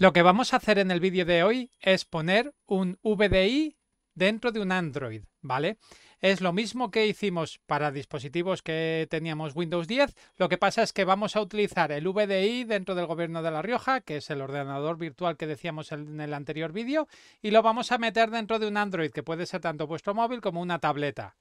Lo que vamos a hacer en el vídeo de hoy es poner un VDI dentro de un Android, ¿vale? Es lo mismo que hicimos para dispositivos que teníamos Windows 10, lo que pasa es que vamos a utilizar el VDI dentro del gobierno de La Rioja, que es el ordenador virtual que decíamos en el anterior vídeo, y lo vamos a meter dentro de un Android, que puede ser tanto vuestro móvil como una tableta.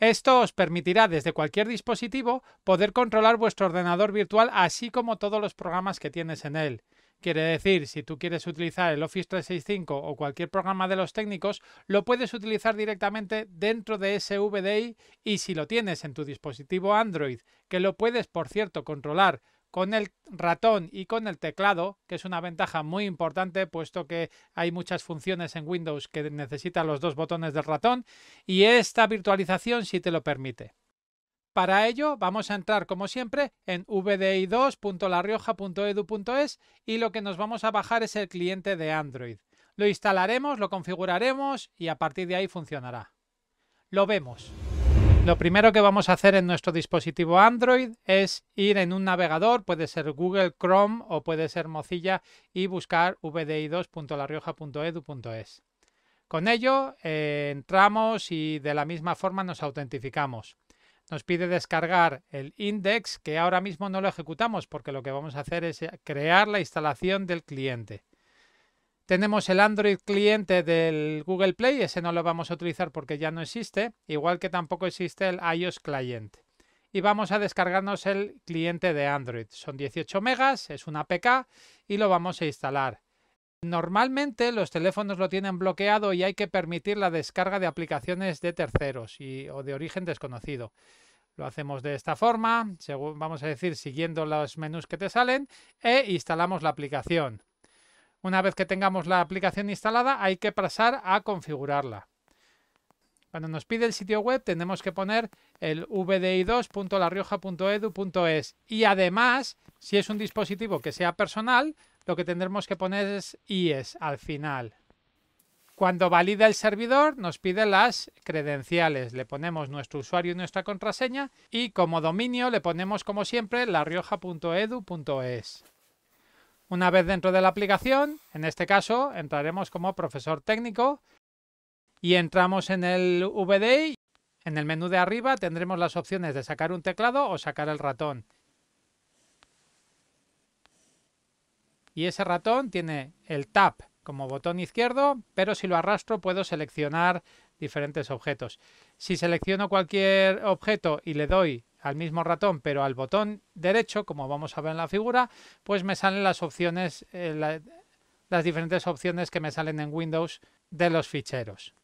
Esto os permitirá desde cualquier dispositivo poder controlar vuestro ordenador virtual así como todos los programas que tienes en él. Quiere decir, si tú quieres utilizar el Office 365 o cualquier programa de los técnicos, lo puedes utilizar directamente dentro de SVDI y si lo tienes en tu dispositivo Android, que lo puedes, por cierto, controlar con el ratón y con el teclado, que es una ventaja muy importante, puesto que hay muchas funciones en Windows que necesitan los dos botones del ratón, y esta virtualización sí te lo permite. Para ello vamos a entrar como siempre en vdi2.larioja.edu.es y lo que nos vamos a bajar es el cliente de Android. Lo instalaremos, lo configuraremos y a partir de ahí funcionará. Lo vemos. Lo primero que vamos a hacer en nuestro dispositivo Android es ir en un navegador, puede ser Google Chrome o puede ser Mozilla y buscar vdi2.larioja.edu.es. Con ello eh, entramos y de la misma forma nos autentificamos. Nos pide descargar el index, que ahora mismo no lo ejecutamos porque lo que vamos a hacer es eh, crear la instalación del cliente. Tenemos el Android cliente del Google Play, ese no lo vamos a utilizar porque ya no existe, igual que tampoco existe el iOS client. Y vamos a descargarnos el cliente de Android. Son 18 megas, es una APK y lo vamos a instalar. Normalmente los teléfonos lo tienen bloqueado y hay que permitir la descarga de aplicaciones de terceros o de origen desconocido. Lo hacemos de esta forma, según, vamos a decir, siguiendo los menús que te salen e instalamos la aplicación. Una vez que tengamos la aplicación instalada, hay que pasar a configurarla. Cuando nos pide el sitio web tenemos que poner el vdi2.larioja.edu.es y además, si es un dispositivo que sea personal, lo que tendremos que poner es IES al final. Cuando valida el servidor nos pide las credenciales, le ponemos nuestro usuario y nuestra contraseña y como dominio le ponemos como siempre larioja.edu.es. Una vez dentro de la aplicación, en este caso entraremos como profesor técnico y entramos en el VDI. En el menú de arriba tendremos las opciones de sacar un teclado o sacar el ratón. y ese ratón tiene el tap como botón izquierdo, pero si lo arrastro puedo seleccionar diferentes objetos. Si selecciono cualquier objeto y le doy al mismo ratón pero al botón derecho, como vamos a ver en la figura, pues me salen las opciones, eh, las diferentes opciones que me salen en Windows de los ficheros.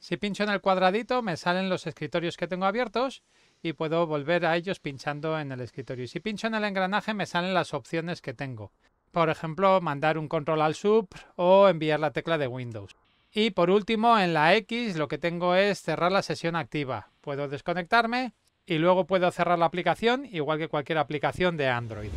Si pincho en el cuadradito me salen los escritorios que tengo abiertos y puedo volver a ellos pinchando en el escritorio. Si pincho en el engranaje me salen las opciones que tengo por ejemplo, mandar un control al sub o enviar la tecla de Windows. Y por último, en la X lo que tengo es cerrar la sesión activa. Puedo desconectarme y luego puedo cerrar la aplicación igual que cualquier aplicación de Android.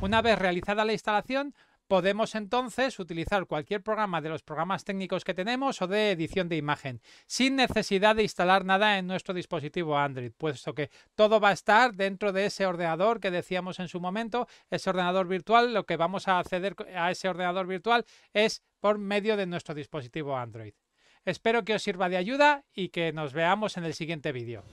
Una vez realizada la instalación, podemos entonces utilizar cualquier programa de los programas técnicos que tenemos o de edición de imagen, sin necesidad de instalar nada en nuestro dispositivo Android, puesto que todo va a estar dentro de ese ordenador que decíamos en su momento, ese ordenador virtual, lo que vamos a acceder a ese ordenador virtual es por medio de nuestro dispositivo Android. Espero que os sirva de ayuda y que nos veamos en el siguiente vídeo.